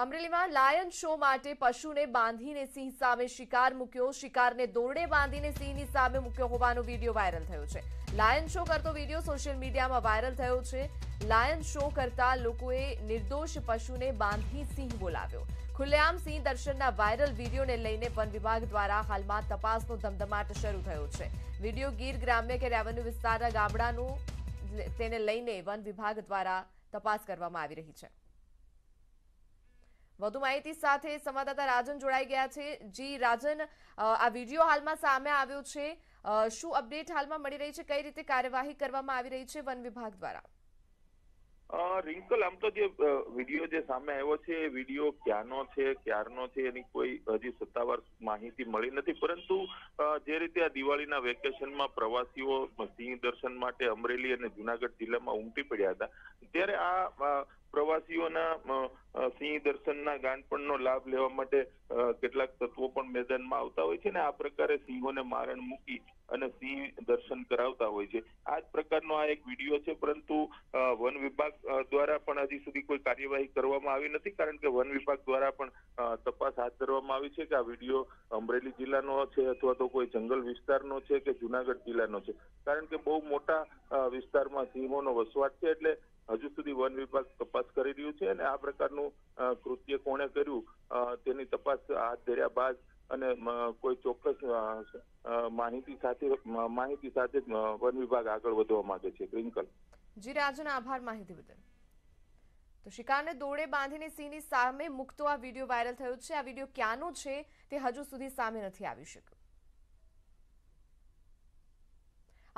અમરેલીમાં lion show માટે પશુને બાંધીને સિંહ સામે શિકાર મૂક્યો શિકારને દોરડે બાંધીને સિંહની સામે મૂક્યો હોવાનો વિડીયો વાયરલ થયો છે લાયન શો કરતો વિડીયો સોશિયલ મીડિયામાં વાયરલ થયો છે લાયન શો કરતા લોકોએ નિર્દોષ પશુને બાંધી સિંહ બોલાવ્યો ખુલ્લેઆમ સિંહ દર્શનના વાયરલ વિડીયોને લઈને વન વિભાગ દ્વારા હાલમાં તપાસનો ધમધમાટ શરૂ થયો છે વિડીયો ગીર ગ્રામ્ય કે રેવન્યુ વિસ્તારના ગામડાનું તેને લઈને વન વિભાગ દ્વારા તપાસ કરવામાં આવી રહી છે વધુ માહિતી સાથે સંવાદદાતા રાજન જોડાઈ ગયા છે જી રાજન આ વિડીયો હાલમાં સામે આવ્યો છે શું અપડેટ હાલમાં મળી રહી છે કઈ રીતે કાર્યવાહી કરવામાં આવી રહી છે વન વિભાગ દ્વારા રિંકલ આમ તો જે વિડીયો જે સામે આવ્યો છે એ વિડીયો ક્યાંનો છે ક્યારનો છે એની કોઈ હજી સત્તાવાર માહિતી મળી નથી પરંતુ જે રીતે આ દિવાળીના વેકેશનમાં પ્રવાસીઓ સિંહ દર્શન માટે અમરેલી અને જુનાગઢ જિલ્લામાં ઉમટી પડ્યા હતા ત્યારે આ પ્રવાસીઓના સિંહ દર્શનના ગાનપણનો લાભ લેવા માટે કેટલાક તત્વો પણ મેદાનમાં આવતા હોય છે ને આ પ્રકારે સિંહોને મારણ મૂકી અને સિંહ દર્શન કરાવતા હોય છે આ જ પ્રકારનો આ એક વિડીયો છે પરંતુ વન વિભાગ દ્વારા પણ હજી સુધી કોઈ કાર્યવાહી કરવામાં આવી નથી કારણ કે વન વિભાગ દ્વારા પણ તપાસ હાથ ધરવામાં આવી છે કે આ વિડીયો અમરેલી જિલ્લાનો છે અથવા તો કોઈ જંગલ વિસ્તારનો છે કે જુનાગઢ જિલ્લાનો છે કારણ કે બહુ મોટા વિસ્તારમાં સિંહોનો વસવાટ છે એટલે હજુ સુધી વન વિભાગ તપાસ કરી રહ્યું છે અને આ પ્રકારનું કૃત્ય કોણે કર્યું તેની તપાસ હાથ ધર્યા બાદ અને કોઈ ચોક્કસ માહિતી સાથે માહિતી સાથે વન વિભાગ આગળ વધવા માંગે છે ટ્વિંકલ જી રાજન આભાર માહિતી બદલ તો શિકારને દોડે બાંધીને સિંહની સામે મૂકતો આ વિડીયો વાયરલ થયો છે આ વિડીયો ક્યાંનો છે તે હજુ સુધી સામે નથી આવી શક્યો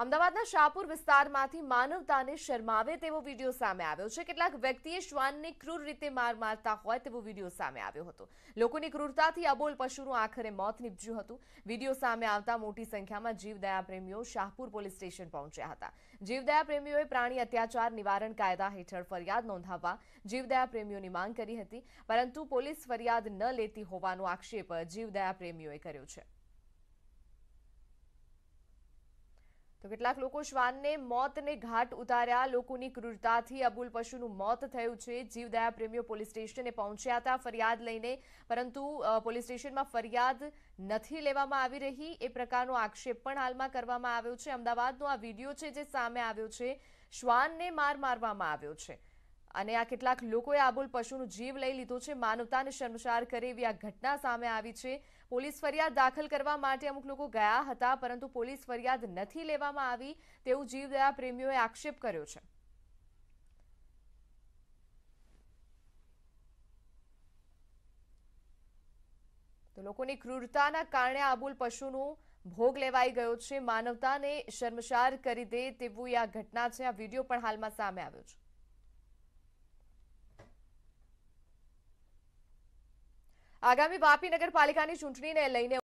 અમદાવાદના શાહપુર વિસ્તારમાંથી માનવતાને શરમાવે તેવો વિડીયો સામે આવ્યો છે કેટલાક વ્યક્તિએ શ્વાનને ક્રૂર રીતે માર મારતા હોય તેવો વિડીયો સામે આવ્યો હતો લોકોની ક્રૂરતાથી અબોલ પશુનું આખરે મોત નીપજ્યું હતું વિડીયો સામે આવતા મોટી સંખ્યામાં જીવદયા પ્રેમીઓ શાહપુર પોલીસ સ્ટેશન પહોંચ્યા હતા જીવદયા પ્રેમીઓએ પ્રાણી અત્યાચાર નિવારણ કાયદા હેઠળ ફરિયાદ નોંધાવવા જીવદયા પ્રેમીઓની માંગ કરી હતી પરંતુ પોલીસ ફરિયાદ ન લેતી હોવાનો આક્ષેપ જીવદયા પ્રેમીઓએ કર્યો છે તો કેટલાક લોકો શ્વાનને મોતને ઘાટ ઉતાર્યા લોકોની ક્રૂરતાથી અબુલ પશુનું મોત થયું છે જીવદયા પ્રેમીઓ પોલીસ સ્ટેશને પહોંચ્યા હતા ફરિયાદ લઈને પરંતુ પોલીસ સ્ટેશનમાં ફરિયાદ નથી લેવામાં આવી રહી એ પ્રકારનો આક્ષેપ પણ હાલમાં કરવામાં આવ્યો છે અમદાવાદનો આ વિડીયો છે જે સામે આવ્યો છે શ્વાનને માર મારવામાં આવ્યો છે અને આ કેટલાક લોકોએ આબોલ પશુનો જીવ લઈ લીધો છે માનવતાને શર્મસાર કરે એવી આ ઘટના સામે આવી છે પોલીસ ફરિયાદ દાખલ કરવા માટે અમુક લોકો ગયા હતા પરંતુ પોલીસ ફરિયાદ નથી લેવામાં આવી તેવું જીવદયા પ્રેમીઓએ આક્ષેપ કર્યો છે લોકોની ક્રૂરતાના કારણે આબોલ પશુનું ભોગ લેવાઈ ગયો છે માનવતાને શર્મસાર કરી દે તેવું આ ઘટના છે આ વિડીયો પણ હાલમાં સામે આવ્યો છે આગામી વાપી નગરપાલિકાની ચૂંટણીને લઈને